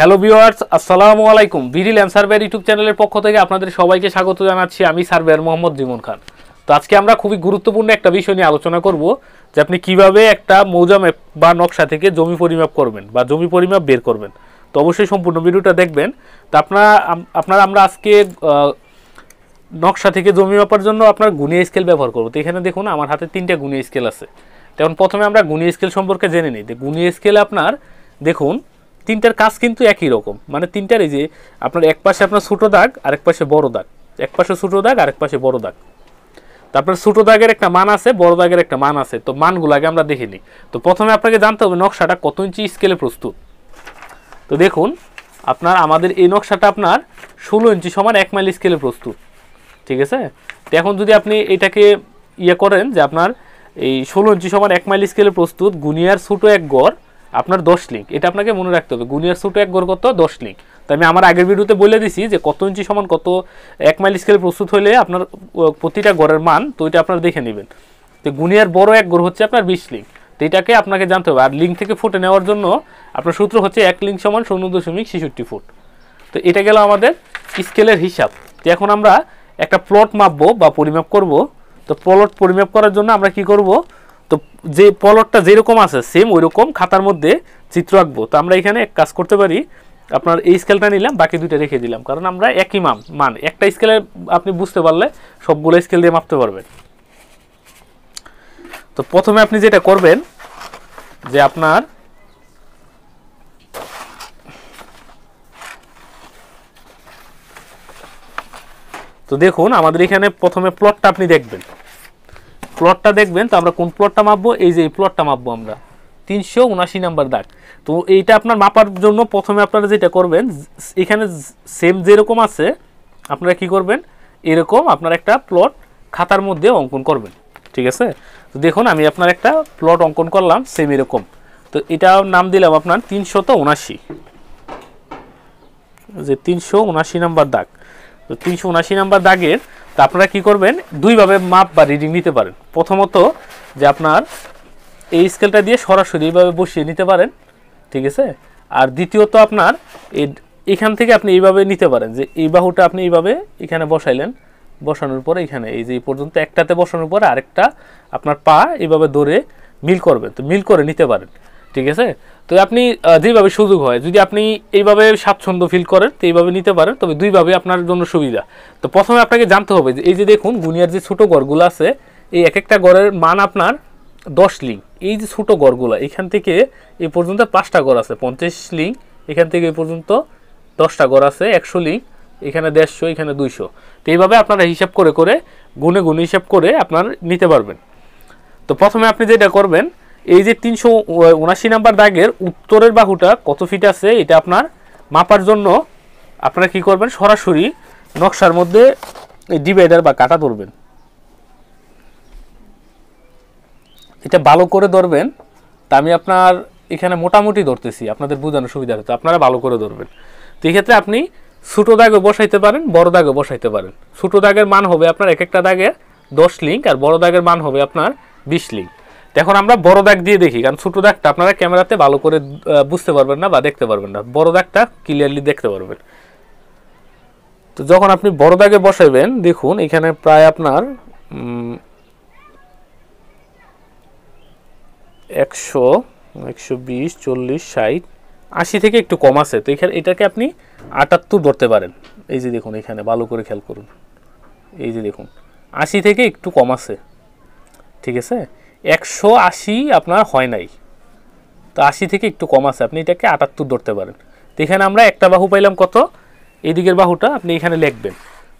hello viewers আসসালামু আলাইকুম বিডিল M surveyor YouTube চ্যানেলের পক্ষ থেকে আপনাদের সবাইকে স্বাগত জানাচ্ছি আমি সার্ভেয়ার মোহাম্মদ জিমন খান তো আজকে আমরা খুবই গুরুত্বপূর্ণ একটা বিষয় নিয়ে আলোচনা করব যে আপনি কিভাবে একটা মৌজা ম্যাপ বা নকশা থেকে জমি পরিমাপ করবেন বা জমি পরিমাপ বের করবেন তো অবশ্যই সম্পূর্ণ ভিডিওটা দেখবেন তো আপনারা আপনারা আমরা আজকে নকশা থেকে জমি মাপার জন্য আপনার গুনিয়া স্কেল ব্যবহার করবো তো এখানে দেখুন আমার হাতে তিনটা গুনিয়া স্কেল আছে তখন প্রথমে আমরা গুনিয়া স্কেল সম্পর্কে জেনে নিই গুনিয়া স্কেলে আপনার দেখুন তিনটার কাজ কিন্তু একই রকম মানে তিনটার এই যে আপনার এক পাশে আপনার ছোটো দাগ আর এক পাশে বড় দাগ এক পাশে ছোটো দাগ আর এক পাশে বড় দাগ তারপরে ছোটো দাগের একটা মান আছে বড় দাগের একটা মান আছে তো মানগুলো আগে আমরা দেখিনি নিই তো প্রথমে আপনাকে জানতে হবে নকশাটা কত ইঞ্চি স্কেলে প্রস্তুত তো দেখুন আপনার আমাদের এই নকশাটা আপনার ষোলো ইঞ্চি সমান এক মাইল স্কেলে প্রস্তুত ঠিক আছে তো এখন যদি আপনি এটাকে ইয়ে করেন যে আপনার এই ষোলো ইঞ্চি সমান এক মাইল স্কেলে প্রস্তুত গুনিয়ার ছোটো এক গড় আপনার দশ লিঙ্ক এটা আপনাকে মনে রাখতে হবে গুনিয়ার স্রোত এক গড় কত দশ লিঙ্ক তো আমি আমার আগের ভিডিওতে বলে দিছি যে কত ইঞ্চি সমান কত এক মাইল স্কেল প্রস্তুত হলে আপনার প্রতিটা গড়ের মান তো এটা আপনার দেখে নেবেন তো গুনিয়ার বড় এক গড় হচ্ছে আপনার বিশ লিঙ্ক তো এটাকে আপনাকে জানতে হবে আর লিঙ্ক থেকে ফুটে নেওয়ার জন্য আপনার সূত্র হচ্ছে এক লিঙ্ক সমান শূন্য দশমিক ছেষট্টি ফুট তো এটা গেল আমাদের স্কেলের হিসাব তো এখন আমরা একটা প্লট মাপবো বা পরিমাপ করব তো প্লট পরিমাপ করার জন্য আমরা কি করব তো যে পলটটা যেরকম আছে সেম ওই রকম খাতার মধ্যে চিত্র আঁকবো তো আমরা এখানে এক কাজ করতে পারি আপনার এই স্কেলটা নিলাম বাকি দুইটা রেখে দিলাম কারণ আমরা একই মাপ মান একটা স্কেলে আপনি বুঝতে পারলে সবগুলো স্কেল দিয়ে মাপতে পারবেন তো প্রথমে আপনি যেটা করবেন যে আপনার তো দেখুন আমাদের এখানে প্রথমে প্লটটা আপনি দেখবেন প্লটটা দেখবেন তো আমরা কোন প্লটটা মাপবো এই যে এই প্লটটা মাপবো আমরা তিনশো উনাশি নাম্বার দাগ তো এইটা আপনার মাপার জন্য প্রথমে আপনারা যেটা করবেন এখানে সেম যেরকম আছে আপনারা কি করবেন এরকম আপনার একটা প্লট খাতার মধ্যে অঙ্কন করবেন ঠিক আছে তো দেখুন আমি আপনার একটা প্লট অঙ্কন করলাম সেম এরকম তো এটা নাম দিলাম আপনার তিনশত উনাশি যে তিনশো উনাশি নাম্বার দাগ তো তিনশো উনাশি নাম্বার দাগের তা আপনারা কি করবেন দুইভাবে মাপ বা রিডিং নিতে পারেন প্রথমত যে আপনার এই স্কেলটা দিয়ে সরাসরি এইভাবে বসিয়ে নিতে পারেন ঠিক আছে আর দ্বিতীয়ত আপনার এখান থেকে আপনি এইভাবে নিতে পারেন যে এই বাহুটা আপনি এইভাবে এখানে বসাইলেন বসানোর পরে এখানে এই যে এই পর্যন্ত একটাতে বসানোর পরে আরেকটা আপনার পা এইভাবে দৌড়ে মিল করবেন তো মিল করে নিতে পারেন ঠিক আছে তো আপনি যেভাবে সুযোগ হয় যদি আপনি এইভাবে স্বাচ্ছন্দ্য ফিল করেন তো এইভাবে নিতে পারেন তবে দুইভাবে আপনার জন্য সুবিধা তো প্রথমে আপনাকে জানতে হবে যে এই যে দেখুন গুনিয়ার যে ছোটো গড়গুলো আছে এই এক একটা গড়ের মান আপনার দশ লিং এই যে ছোটো গড়গুলো এখান থেকে এ পর্যন্ত পাঁচটা গড় আছে পঞ্চাশ লিং এখান থেকে এ পর্যন্ত দশটা গড় আছে একশো লিং এখানে দেড়শো এখানে দুইশো তো এইভাবে আপনারা হিসাব করে করে গুনে গুনে হিসাব করে আপনার নিতে পারবেন তো প্রথমে আপনি যেটা করবেন এই যে তিনশো উনাশি নাম্বার দাগের উত্তরের বাহুটা কত ফিট আছে এটা আপনার মাপার জন্য আপনারা কি করবেন সরাসরি নকশার মধ্যে ডিভাইডার বা কাটা ধরবেন এটা ভালো করে ধরবেন তা আমি আপনার এখানে মোটামুটি ধরতেছি আপনাদের বোঝানোর সুবিধা হতো আপনারা ভালো করে ধরবেন তো এক্ষেত্রে আপনি ছোটো দাগে বসাইতে পারেন বড় দাগে বসাইতে পারেন ছোটো দাগের মান হবে আপনার এক একটা দাগের দশ লিঙ্ক আর বড় দাগের মান হবে আপনার বিশ লিঙ্ক এখন আমরা বড় দাগ দিয়ে দেখি কারণ ছোটো দাগটা আপনারা ক্যামেরাতে ভালো করে বুঝতে পারবেন না বা দেখতে পারবেন না বড় দাগটা ক্লিয়ারলি দেখতে পারবেন তো যখন আপনি বড় দাগে বসাবেন দেখুন এখানে প্রায় আপনার একশো একশো বিশ চল্লিশ ষাট আশি থেকে একটু কম আছে তো এখানে এটাকে আপনি আটাত্তর ধরতে পারেন এই যে দেখুন এখানে ভালো করে খেয়াল করুন এই যে দেখুন আশি থেকে একটু কম আছে ঠিক আছে একশো আশি আপনার হয় নাই তো আশি থেকে একটু কম আছে আপনি এটাকে আটাত্তর ধরতে পারেন তো এখানে আমরা একটা বাহু পাইলাম কত এই দিকের বাহুটা আপনি এখানে লিখবেন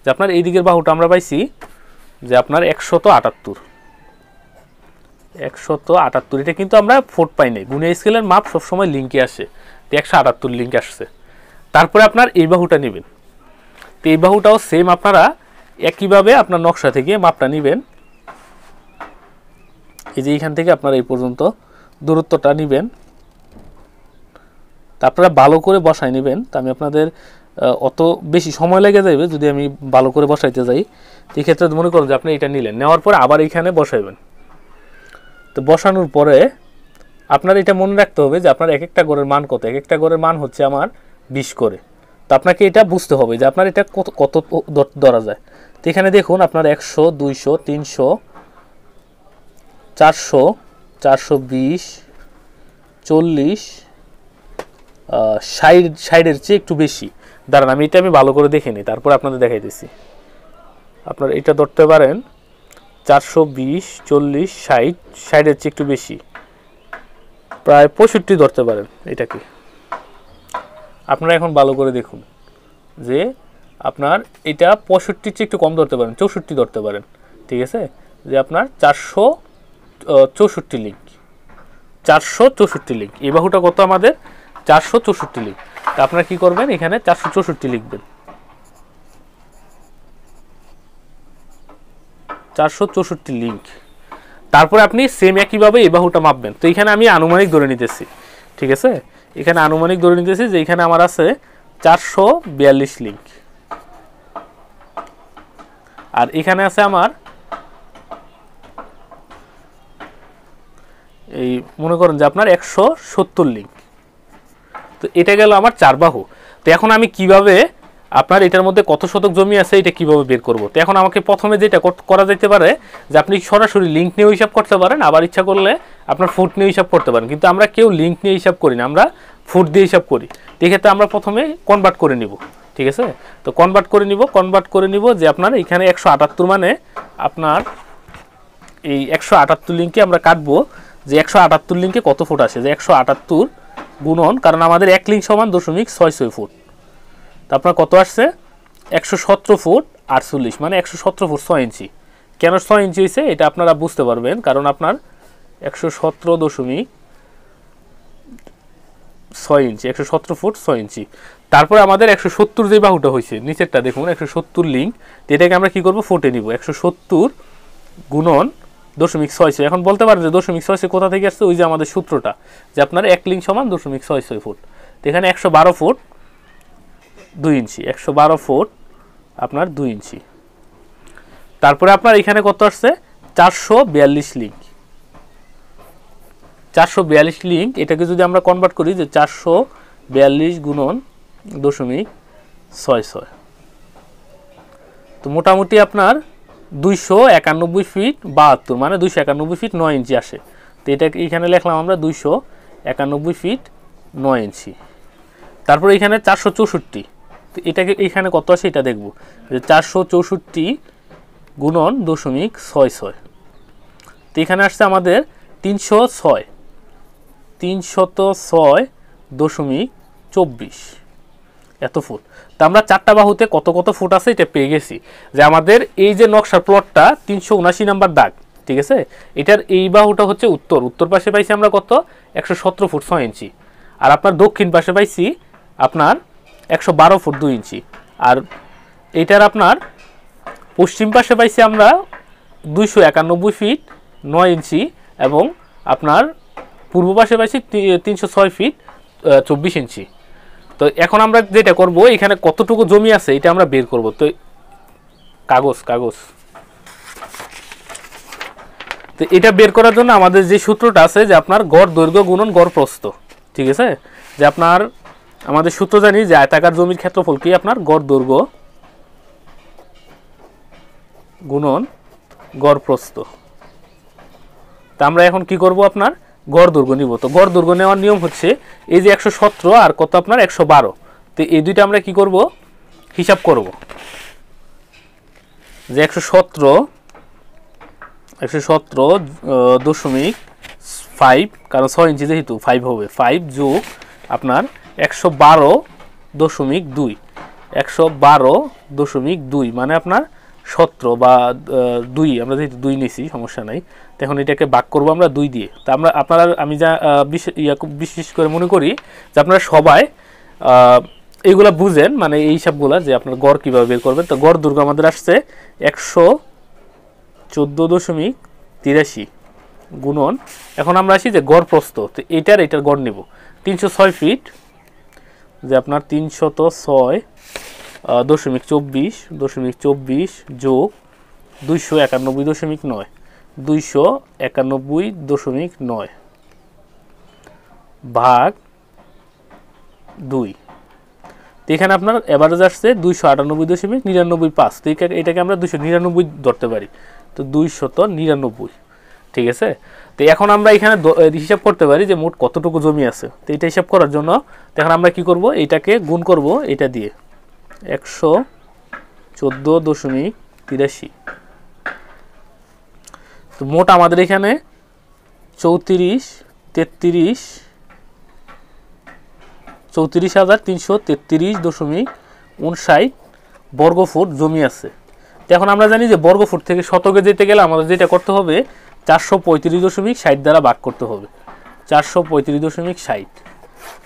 যে আপনার এই দিকের বাহুটা আমরা পাইছি যে আপনার একশত আটাত্তর একশত আটাত্তর এটা কিন্তু আমরা ফোর্ট পাই নাই গুণিয়া স্কেলের মাপ সবসময় লিঙ্কে আসে তো একশো আটাত্তর লিঙ্ক আসছে তারপরে আপনার এই বাহুটা নেবেন তো এই বাহুটাও সেম আপনারা একইভাবে আপনার নকশা থেকে মাপটা নেবেন এই যে এইখান থেকে আপনারা এই পর্যন্ত দূরত্বটা নেবেন তা আপনারা ভালো করে বসায় নেবেন তা আমি আপনাদের অত বেশি সময় লেগে যাবে যদি আমি ভালো করে বসাইতে যাই এক্ষেত্রে মনে করুন যে আপনি এটা নিলেন নেওয়ার পরে আবার এখানে বসাইবেন তো বসানোর পরে আপনার এটা মনে রাখতে হবে যে আপনার এক একটা গড়ের মান কত এক একটা গড়ের মান হচ্ছে আমার বিশ করে তো আপনাকে এটা বুঝতে হবে যে আপনার এটা কত কত ধরা যায় তো এখানে দেখুন আপনার একশো দুইশো তিনশো চারশো চারশো বিশ চল্লিশ সাইড সাইডের চেয়ে একটু বেশি দাঁড়ান আমি এটা আমি ভালো করে দেখে নিই তারপর আপনাদের দেখাইতেছি আপনারা এটা ধরতে পারেন চারশো বিশ চল্লিশ সাইড সাইডের চেয়ে একটু বেশি প্রায় পঁয়ষট্টি ধরতে পারেন এটাকে আপনারা এখন ভালো করে দেখুন যে আপনার এটা পঁয়ষট্টির চেয়ে একটু কম ধরতে পারেন চৌষট্টি ধরতে পারেন ঠিক আছে যে আপনার চারশো চৌষট্টি লিঙ্ক চারশো চৌষট্টি লিগ এই বাহুটা কত আমাদের চারশো চৌষট্টি লিঙ্ক তা আপনারা কী করবেন এখানে চারশো চৌষট্টি লিখবেন চারশো চৌষট্টি লিঙ্ক তারপরে আপনি সেম একইভাবে এই বাহুটা মাপবেন তো এখানে আমি আনুমানিক ধরে নিতেছি ঠিক আছে এখানে আনুমানিক ধরে নিতেছি যে এখানে আমার আছে চারশো বিয়াল্লিশ লিঙ্ক আর এখানে আছে আমার এই মনে করেন যে আপনার একশো সত্তর লিঙ্ক তো এটা গেল আমার চার বাহু তো এখন আমি কিভাবে আপনার এটার মধ্যে কত শতক জমি আছে এটা কিভাবে বের করব তো এখন আমাকে প্রথমে যেটা করা যেতে পারে যে আপনি সরাসরি লিঙ্ক নিয়ে হিসাব করতে পারেন আবার ইচ্ছা করলে আপনার ফুট নিয়ে হিসাব করতে পারেন কিন্তু আমরা কেউ লিঙ্ক নিয়ে হিসাব করি না আমরা ফুট দিয়ে হিসাব করি এক্ষেত্রে আমরা প্রথমে কনভার্ট করে নিব ঠিক আছে তো কনভার্ট করে নিব কনভার্ট করে নিব যে আপনার এখানে একশো মানে আপনার এই একশো আটাত্তর লিঙ্কে আমরা কাটবো যে একশো আটাত্তর লিঙ্কে কত ফুট আসে যে একশো আটাত্তর গুণন কারণ আমাদের এক লিঙ্ক সমান দশমিক ছয় ছয় ফুট তারপর আপনার কত আসছে একশো সতেরো ফুট আটচল্লিশ মানে একশো সতেরো ফুট ছয় ইঞ্চি কেন ছয় ইঞ্চি হয়েছে এটা আপনারা বুঝতে পারবেন কারণ আপনার একশো সতেরো দশমিক ছয় ইঞ্চি একশো সতেরো ফুট ছয় ইঞ্চি তারপরে আমাদের একশো সত্তর যে বাহুটা হয়েছে নিচেরটা দেখুন একশো সত্তর লিঙ্ক এটাকে আমরা কী করবো ফুটে নিব একশো সত্তর গুণন দশমিক ছয় ছয় এখন বলতে পারেন যে দশমিক ছয় ছয় কোথা থেকে আসছে ওই যে আমাদের সূত্রটা যে আপনার এক লিঙ্ক সমান দশমিক ছয় ছয় ফুট তো এখানে একশো বারো ফুট দুই ইঞ্চি একশো বারো ফুট আপনার দুই ইঞ্চি তারপরে আপনার এখানে কত আসছে চারশো বিয়াল্লিশ লিঙ্ক চারশো বিয়াল্লিশ লিঙ্ক এটাকে যদি আমরা কনভার্ট করি যে চারশো বিয়াল্লিশ গুণন দশমিক ছয় ছয় তো মোটামুটি আপনার দুইশো একানব্বই ফিট বাহাত্তর মানে দুইশো একানব্বই ফিট নয় ইঞ্চি আসে তো এটা এখানে লেখলাম আমরা দুইশো একানব্বই ফিট নয় ইঞ্চি তারপর এখানে চারশো চৌষট্টি তো এটাকে এখানে কত আসে এটা দেখব যে চারশো চৌষট্টি গুণন দশমিক ছয় ছয় তো এখানে আসছে আমাদের তিনশো ছয় তিনশত ছয় দশমিক চব্বিশ এত ফুট তা আমরা চারটা বাহুতে কত কত ফুট আছে এটা পেয়ে গেছি যে আমাদের এই যে নকশার প্লটটা তিনশো উনাশি নাম্বার দাগ ঠিক আছে এটার এই বাহুটা হচ্ছে উত্তর উত্তর পাশে পাইছি আমরা কত একশো সতেরো ফুট ছয় ইঞ্চি আর আপনার দক্ষিণ পাশে পাইছি আপনার একশো বারো ফুট দুই ইঞ্চি আর এটার আপনার পশ্চিম পাশে পাইছি আমরা দুইশো একানব্বই ফিট নয় ইঞ্চি এবং আপনার পূর্ব পাশে পাইছি তিনশো ছয় ফিট চব্বিশ ইঞ্চি তো এখন আমরা যেটা করব এখানে কতটুকু জমি আছে এটা আমরা বের করব তো কাগজ কাগজ তো এটা বের করার জন্য আমাদের যে সূত্রটা আছে যে আপনার গড় দৈর্ঘ্য গুণন গড় প্রস্থ ঠিক আছে যে আপনার আমাদের সূত্র জানি যে আয়তাকার জমির ক্ষেত্রফল কি আপনার গড় দৈর্ঘ্য গুণন গড় প্রস্থ তা আমরা এখন কি করব আপনার গড় দুর্গ নিব তো গড় দুর্গ নেওয়ার নিয়ম হচ্ছে এই যে একশো সতেরো আর কত আপনার একশো বারো তো এই দুইটা আমরা কি করব হিসাব করব যে একশো সতেরো একশো সতেরো দশমিক ফাইভ কারণ ছয় ইঞ্চি যেহেতু ফাইভ হবে ফাইভ যোগ আপনার একশো বারো দশমিক দুই একশো বারো দশমিক দুই মানে আপনার সতেরো বা দুই আমরা যেহেতু দুই নিয়েছি সমস্যা নাই তখন এটাকে বাক করব আমরা দুই দিয়ে তা আমরা আপনারা আমি যা বিশেষ করে মনে করি যে আপনারা সবাই এইগুলা বুঝেন মানে এই সবগুলা যে আপনার গড় কীভাবে বের করবেন তো গড় দুর্গ আমাদের আসছে একশো চোদ্দো দশমিক তিরাশি গুণন এখন আমরা আসি যে গড় প্রস্ত তো এটার এটার গড় নেব তিনশো ছয় ফিট যে আপনার তিনশত ছয় দশমিক চব্বিশ দশমিক চব্বিশ যোগ দুইশো একানব্বই দশমিক নয় দুইশো একানব্বই দশমিক নয় ভাগ দুই এখানে আপনার অ্যাভারেজ আসছে দুইশো আটানব্বই দশমিক নিরানব্বই পাঁচ তো এটাকে আমরা দুইশো নিরানব্বই ধরতে পারি তো দুইশত নিরানব্বই ঠিক আছে তো এখন আমরা এখানে হিসাব করতে পারি যে মোট কতটুকু জমি আছে তো এটা হিসাব করার জন্য এখন আমরা কি করব এটাকে গুণ করব এটা দিয়ে একশো চোদ্দো দশমিক তিরাশি তো মোট আমাদের এখানে চৌত্রিশ তেত্রিশ চৌত্রিশ হাজার তিনশো তেত্রিশ দশমিক উনষাট বর্গফুট জমি আছে তো এখন আমরা জানি যে বর্গফুট থেকে শতকে যেতে গেলে আমাদের যেটা করতে হবে চারশো পঁয়ত্রিশ দশমিক ষাট দ্বারা ভাগ করতে হবে চারশো পঁয়ত্রিশ দশমিক ষাট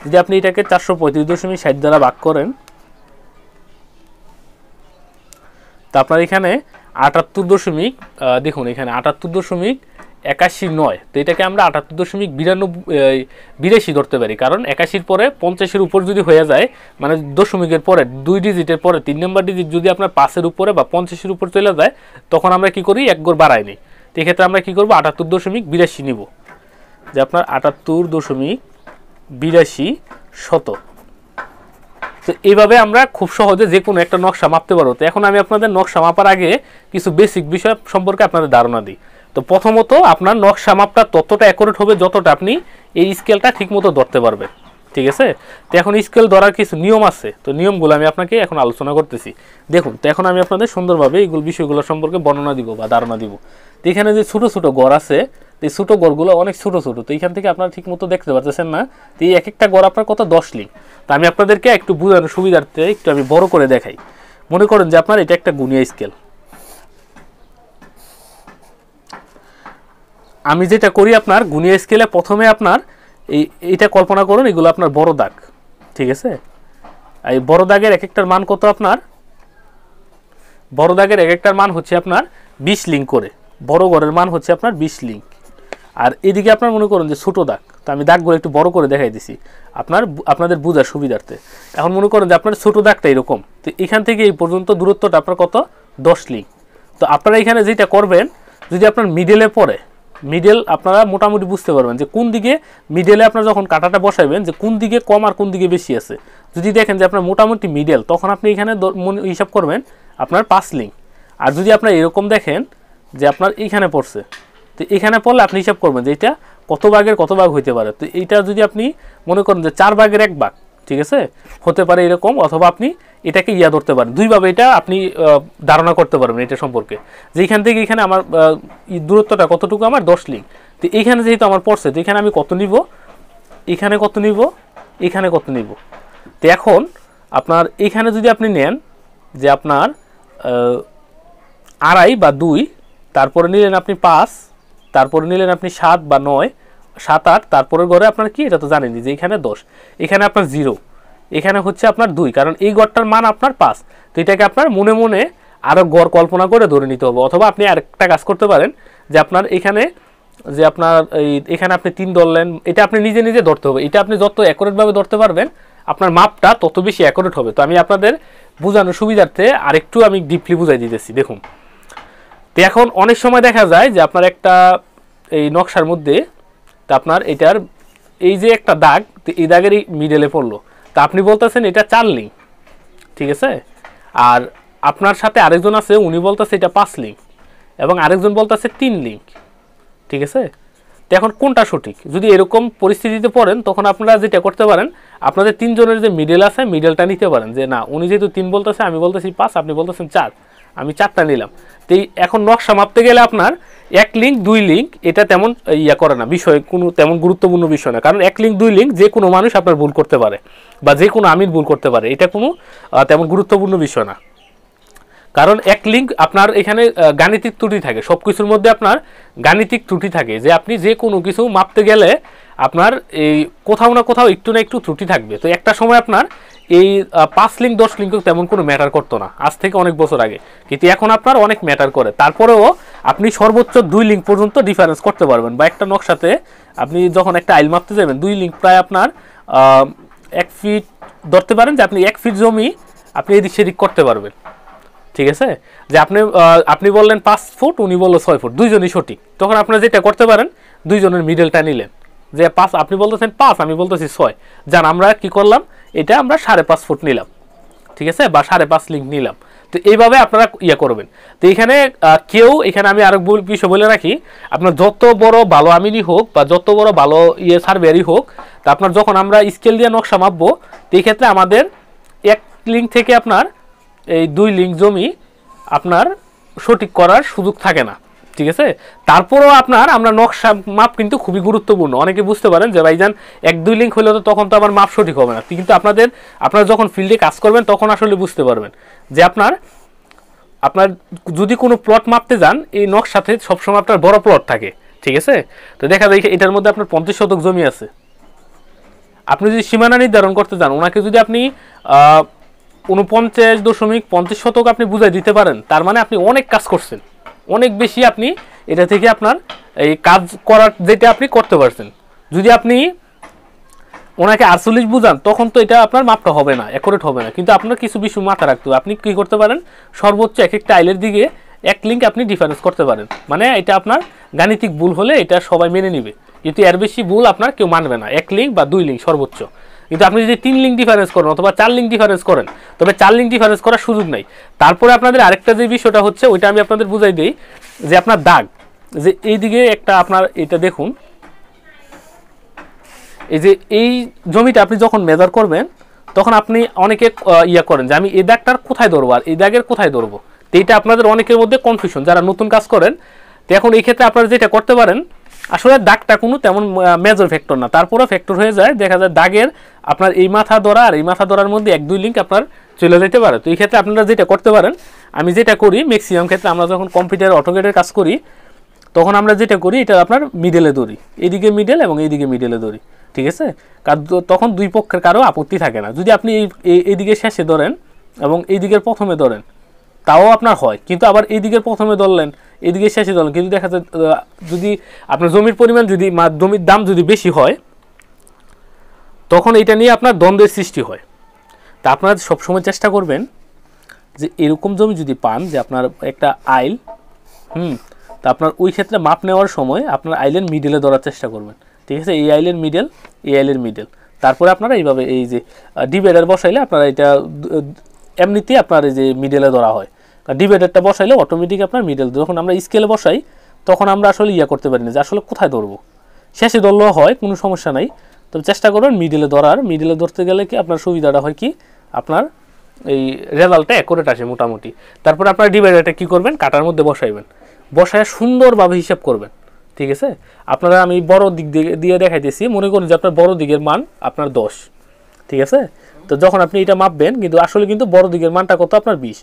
যদি আপনি এটাকে চারশো পঁয়ত্রিশ দশমিক ষাট দ্বারা ভাগ করেন তা আপনার এখানে আটাত্তর দশমিক দেখুন এখানে আটাত্তর দশমিক একাশি নয় তো এটাকে আমরা আটাত্তর দশমিক বিরানব্বই বিরাশি ধরতে পারি কারণ একাশির পরে পঞ্চাশের উপর যদি হয়ে যায় মানে দশমিকের পরে দুই ডিজিটের পরে তিন নম্বর ডিজিট যদি আপনার পাঁচের উপরে বা পঞ্চাশের উপর চলে যায় তখন আমরা কি করি এক গড় বাড়াই নিই তো এক্ষেত্রে আমরা কী করবো আটাত্তর দশমিক বিরাশি নিব যে আপনার আটাত্তর দশমিক বিরাশি শত তো এইভাবে আমরা খুব সহজে যে কোনো একটা নকশা মাপতে পারবো তো এখন আমি আপনাদের নকশা মাপার আগে কিছু বেসিক বিষয় সম্পর্কে আপনাদের ধারণা দিই তো প্রথমত আপনার নকশা মাপটা ততটা অ্যাকোরেট হবে যতটা আপনি এই স্কেলটা ঠিকমতো ধরতে পারবেন ঠিক আছে তো এখন স্কেল ধরার কিছু নিয়ম আছে তো নিয়মগুলো আমি আপনাকে এখন আলোচনা করতেছি দেখুন তো এখন আমি আপনাদের সুন্দরভাবে এইগুলো বিষয়গুলো সম্পর্কে বর্ণনা দিব বা ধারণা দিব তো এখানে যে ছোটো ছোটো গড় আছে তো এই ছোটো গড়গুলো অনেক ছোটো ছোটো তো এইখান থেকে আপনারা ঠিক মতো দেখতে পাচ্ছেন না তো এই এক একটা গড় আপনার কত দশ লিং তো আমি আপনাদেরকে একটু বোঝানোর সুবিধার্থে একটু আমি বড় করে দেখাই মনে করেন যে আপনার এটা একটা গুনিয়া স্কেল আমি যেটা করি আপনার গুনিয়া স্কেলে প্রথমে আপনার এই এইটা কল্পনা করুন এগুলো আপনার বড় দাগ ঠিক আছে এই বড় দাগের এক একটার মান কত আপনার বড় দাগের এক একটার মান হচ্ছে আপনার বিশ লিঙ্ক করে বড় গড়ের মান হচ্ছে আপনার বিশ লিঙ্ক আর এদিকে আপনার মনে করেন যে ছোটো দাগ তো আমি দাগগুলো একটু বড় করে দেখাই দিছি আপনার আপনাদের বোঝার সুবিধার্থে এখন মনে করেন যে আপনার ছোটো দাগটা এরকম তো এখান থেকে এই পর্যন্ত দূরত্বটা আপনার কত দশ লিঙ্ক তো আপনারা এখানে যেটা করবেন যদি আপনার মিডেলে পড়ে মিডেল আপনারা মোটামুটি বুঝতে পারবেন যে কোন দিকে মিডেলে আপনার যখন কাটাটা বসাবেন যে কোন দিকে কম আর কোন দিকে বেশি আছে যদি দেখেন যে আপনার মোটামুটি মিডেল তখন আপনি এখানে হিসাব করবেন আপনার পাঁচ লিঙ্ক আর যদি আপনার এরকম দেখেন যে আপনার এইখানে পড়ছে তো এখানে পড়লে আপনি হিসাব করবেন যে এটা কত ভাগের কত ভাগ হইতে পারে তো এইটা যদি আপনি মনে করেন যে চার ভাগের এক ভাগ ঠিক আছে হতে পারে এরকম অথবা আপনি এটাকে ইয়া ধরতে পারেন দুইভাবে এটা আপনি ধারণা করতে পারবেন এটা সম্পর্কে যে এখান থেকে এখানে আমার দূরত্বটা কতটুকু আমার দশ লিক তো এইখানে যেহেতু আমার পড়ছে তো এখানে আমি কত নিব এখানে কত নিব এখানে কত নিব তো এখন আপনার এখানে যদি আপনি নেন যে আপনার আড়াই বা দুই তারপরে নিলেন আপনি পাঁচ তারপরে নিলেন আপনি সাত বা নয় সাত আট তারপরের ঘরে আপনার কি এটা তো জানেনি যে এখানে দশ এখানে আপনার জিরো এখানে হচ্ছে আপনার দুই কারণ এই গড়টার মান আপনার পাঁচ তো এটাকে আপনার মনে মনে আরও গড় কল্পনা করে ধরে নিতে হবে অথবা আপনি আরেকটা কাজ করতে পারেন যে আপনার এখানে যে আপনার এই এখানে আপনি তিন ধরলেন এটা আপনি নিজে নিজে ধরতে হবে এটা আপনি যত অ্যাকোরেটভাবে ধরতে পারবেন আপনার মাপটা তত বেশি অ্যাকোরেট হবে তো আমি আপনাদের বোঝানোর সুবিধার্থে আরেকটু আমি ডিপলি বুঝাই দিতেছি দেখুন তো এখন অনেক সময় দেখা যায় যে আপনার একটা এই নকশার মধ্যে তা আপনার এটার এই যে একটা দাগ এই দাগেরই মিডেলে পড়লো তা আপনি বলতেছেন এটা চারলিং ঠিক আছে আর আপনার সাথে আরেকজন আছে উনি বলতেছে এটা পাঁচ লিঙ্ক এবং আরেকজন বলতেছে তিন লিঙ্ক ঠিক আছে তো এখন কোনটা সঠিক যদি এরকম পরিস্থিতিতে পড়েন তখন আপনারা যেটা করতে পারেন আপনাদের তিনজনের যে মিডেল আছে মিডেলটা নিতে পারেন যে না উনি যেহেতু তিন বলতেছে আমি বলতেছি পাঁচ আপনি বলতেছেন চার আমি চারটা নিলাম তো এখন নকশা মাপতে গেলে আপনার এক লিঙ্ক দুই লিঙ্ক এটা তেমন ইয়া করে না বিষয় কোনো তেমন গুরুত্বপূর্ণ বিষয় না কারণ এক লিঙ্ক দুই লিঙ্ক যে কোনো মানুষ আপনার ভুল করতে পারে বা যে কোনো আমির ভুল করতে পারে এটা কোনো তেমন গুরুত্বপূর্ণ বিষয় না কারণ এক লিঙ্ক আপনার এখানে গাণিতিক ত্রুটি থাকে সব কিছুর মধ্যে আপনার গাণিতিক ত্রুটি থাকে যে আপনি যে কোনো কিছু মাপতে গেলে আপনার এই কোথাও না কোথাও একটু না একটু ত্রুটি থাকবে তো একটা সময় আপনার এই পাঁচ লিঙ্ক দশ লিঙ্ক তেমন কোনো ম্যাটার করতো না আজ থেকে অনেক বছর আগে কিন্তু এখন আপনার অনেক ম্যাটার করে তারপরেও আপনি সর্বোচ্চ দুই লিঙ্ক পর্যন্ত ডিফারেন্স করতে পারবেন বা একটা নকশাতে আপনি যখন একটা আইল মাপতে যাবেন দুই লিঙ্ক প্রায় আপনার এক ফিট ধরতে পারেন যে আপনি এক ফিট জমি আপনি এদিক সেদিক করতে পারবেন ঠিক আছে যে আপনি আপনি বললেন পাঁচ ফুট উনি বললো ছয় ফুট দুইজনই সঠিক তখন আপনারা যেটা করতে পারেন দুইজনের মিডলটা নিলেন যে পাঁচ আপনি বলতেছেন পাঁচ আমি বলতেছি ছয় যান আমরা কি করলাম এটা আমরা সাড়ে পাঁচ ফুট নিলাম ঠিক আছে বা সাড়ে পাঁচ লিঙ্ক নিলাম তো এইভাবে আপনারা ইয়ে করবেন তো এখানে কেউ এখানে আমি আরেক বিষয় বলে রাখি আপনার যত বড় ভালো আমিনই হোক বা যত বড় ভালো ইয়ে সার্ভেরই হোক তা আপনার যখন আমরা স্কেল দিয়ে নকশা মাপবো তো এই ক্ষেত্রে আমাদের এক লিঙ্ক থেকে আপনার এই দুই লিঙ্ক জমি আপনার সঠিক করার সুযোগ থাকে না ঠিক আছে তারপরও আপনার আমরা নকশা মাপ কিন্তু খুবই গুরুত্বপূর্ণ অনেকে বুঝতে পারেন যে ভাইজান এক দুই লিঙ্ক হলে তো তখন তো আমার মাপ সঠিক হবে না কিন্তু আপনাদের আপনারা যখন ফিল্ডে কাজ করবেন তখন আসলে বুঝতে পারবেন যে আপনার আপনার যদি কোনো প্লট মাপতে যান এই নকশাতে সবসময় আপনার বড় প্লট থাকে ঠিক আছে তো দেখা যায় এটার মধ্যে আপনার পঞ্চাশ শতক জমি আছে আপনি যদি সীমানা নির্ধারণ করতে চান ওনাকে যদি আপনি উনপঞ্চাশ দশমিক পঞ্চাশ শতক আপনি বুঝাই দিতে পারেন তার মানে আপনি অনেক কাজ করছেন অনেক বেশি আপনি এটা থেকে আপনার এই কাজ করার যেটা আপনি করতে পারছেন যদি আপনি ওনাকে আটচল্লিশ বুঝান তখন তো এটা আপনার মাপটা হবে না অ্যাকোরেট হবে না কিন্তু আপনার কিছু বিষয় মাথা রাখতে হবে আপনি কী করতে পারেন সর্বোচ্চ এক একটা আইলের দিকে এক লিঙ্ক আপনি ডিফারেন্স করতে পারেন মানে এটা আপনার গাণিতিক ভুল হলে এটা সবাই মেনে নিবে কিন্তু এর বেশি ভুল আপনার কেউ মানবে না এক লিঙ্ক বা দুই লিঙ্ক সর্বোচ্চ কিন্তু আপনি যদি তিন লিঙ্ক ডিফারেন্স করেন অথবা চার লিঙ্ক ডিফারেন্স করেন তবে চার লিঙ্ক ডিফারেন্স করার সুযোগ নাই তারপরে আপনাদের আরেকটা যে বিষয়টা হচ্ছে ওইটা আমি আপনাদের বুঝাই দিই যে আপনার দাগ যে এই দিকে একটা আপনার এটা দেখুন এই যে এই জমিটা আপনি যখন মেজার করবেন তখন আপনি অনেকে ইয়া করেন যে আমি এই দাগটার কোথায় ধরবো আর এই দাগের কোথায় ধরবো তো এটা আপনাদের অনেকের মধ্যে কনফিউশন যারা নতুন কাজ করেন তো এখন এই ক্ষেত্রে আপনারা যেটা করতে পারেন আসলে দাগটা কোনো তেমন মেজর ফ্যাক্টর না তারপরে ফ্যাক্টর হয়ে যায় দেখা যায় দাগের আপনার এই মাথা ধরা আর এই মাথা ধরার মধ্যে এক দুই লিঙ্ক আপনার চলে যেতে পারে তো এই ক্ষেত্রে আপনারা যেটা করতে পারেন আমি যেটা করি ম্যাক্সিমাম ক্ষেত্রে আমরা যখন কম্পিউটার অটোগেটের কাজ করি তখন আমরা যেটা করি এটা আপনার মিডেলে ধরি এদিকে মিডেল এবং এইদিকে মিডেলে ধরি ঠিক আছে তখন দুই পক্ষের কারো আপত্তি থাকে না যদি আপনি এই এইদিকে শেষে ধরেন এবং এই দিকের প্রথমে ধরেন তাও আপনার হয় কিন্তু আবার এইদিকে প্রথমে ধরলেন এদিকে শেষে ধরলেন কিন্তু দেখা যায় যদি আপনার জমির পরিমাণ যদি জমির দাম যদি বেশি হয় তখন এটা নিয়ে আপনার দ্বন্দ্বের সৃষ্টি হয় তা আপনারা সবসময় চেষ্টা করবেন যে এরকম জমি যদি পান যে আপনার একটা আইল হুম তা আপনার ওই ক্ষেত্রে মাপ নেওয়ার সময় আপনার আইলের মিডেলে ধরার চেষ্টা করবেন ঠিক আছে এই আইলের মিডেল এই আইলের মিডেল তারপরে আপনারা এইভাবে এই যে ডিভাইডার বসাইলে আপনারা এটা এমনিতেই আপনার এই যে মিডেলে ধরা হয় ডিভাইডারটা বসাইলে অটোমেটিক আপনার মিডল যখন আমরা স্কেলে বসাই তখন আমরা আসলে ইয়া করতে পারি না যে আসলে কোথায় ধরবো শেষে ধরলেও হয় কোনো সমস্যা নাই তবে চেষ্টা করবেন মিডলে ধরার মিডলে ধরতে গেলে কি আপনার সুবিধাটা হয় কি আপনার এই রেজাল্টটা অ্যাকোরেট আসে মোটামুটি তারপর আপনার ডিভাইডারটা কী করবেন কাটার মধ্যে বসাইবেন বসায় সুন্দরভাবে হিসাব করবেন ঠিক আছে আপনারা আমি বড় দিক দিয়ে দেখাইতেছি মনে করুন যে আপনার বড় দিকের মান আপনার দশ ঠিক আছে তো যখন আপনি এটা মাপবেন কিন্তু আসলে কিন্তু বড় দিকের মানটা কত আপনার বিশ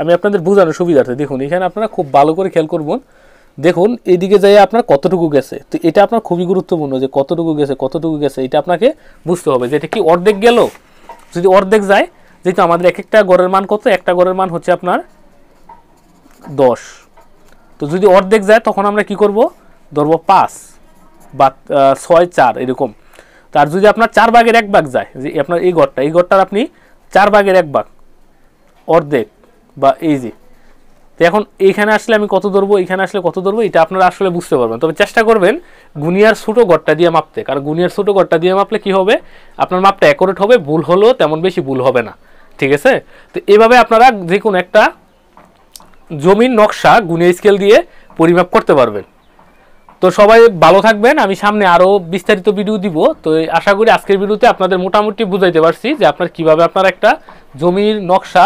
আমি আপনাদের বোঝানোর সুবিধার্থে দেখুন এখানে আপনারা খুব ভালো করে খেয়াল করবেন দেখুন এদিকে যাই আপনার কতটুকু গেছে তো এটা আপনার খুবই গুরুত্বপূর্ণ যে কতটুকু গেছে কতটুকু গেছে এটা আপনাকে বুঝতে হবে যে এটা কি অর্ধেক গেল যদি অর্ধেক যায় যেহেতু আমাদের এক একটা গড়ের মান কত একটা গড়ের মান হচ্ছে আপনার দশ তো যদি অর্ধেক যায় তখন আমরা কি করব ধরবো পাঁচ বা ছয় চার এরকম তার যদি আপনার চার ভাগের এক ভাগ যায় যে আপনার এই গড়টা এই গড়টার আপনি চার ভাগের এক ভাগ অর্ধেক বা এই যে তো এখন এইখানে আসলে আমি কত ধরবো এইখানে আসলে কত ধরবো এটা আপনারা আসলে বুঝতে পারবেন তবে চেষ্টা করবেন গুনিয়ার ছোটো গড়টা দিয়ে মাপতে কারণ গুনিয়ার ছোটো গড়টা দিয়ে মাপলে কি হবে আপনার মাপটা অ্যাকোরেট হবে ভুল হলেও তেমন বেশি ভুল হবে না ঠিক আছে তো এভাবে আপনারা যে কোনো একটা জমির নকশা গুনিয়া স্কেল দিয়ে পরিমাপ করতে পারবেন তো সবাই ভালো থাকবেন আমি সামনে আরও বিস্তারিত ভিডিও দিব তো আশা করি আজকের ভিডিওতে আপনাদের মোটামুটি বুঝাইতে পারছি যে আপনার কিভাবে আপনার একটা জমির নকশা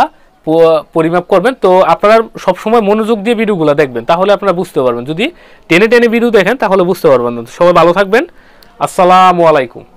পরিমাপ করবেন তো আপনারা সবসময় মনোযোগ দিয়ে ভিডিওগুলো দেখবেন তাহলে আপনারা বুঝতে পারবেন যদি টেনে টেনে ভিডিও দেখেন তাহলে বুঝতে পারবেন সবাই ভালো থাকবেন আসসালামু আলাইকুম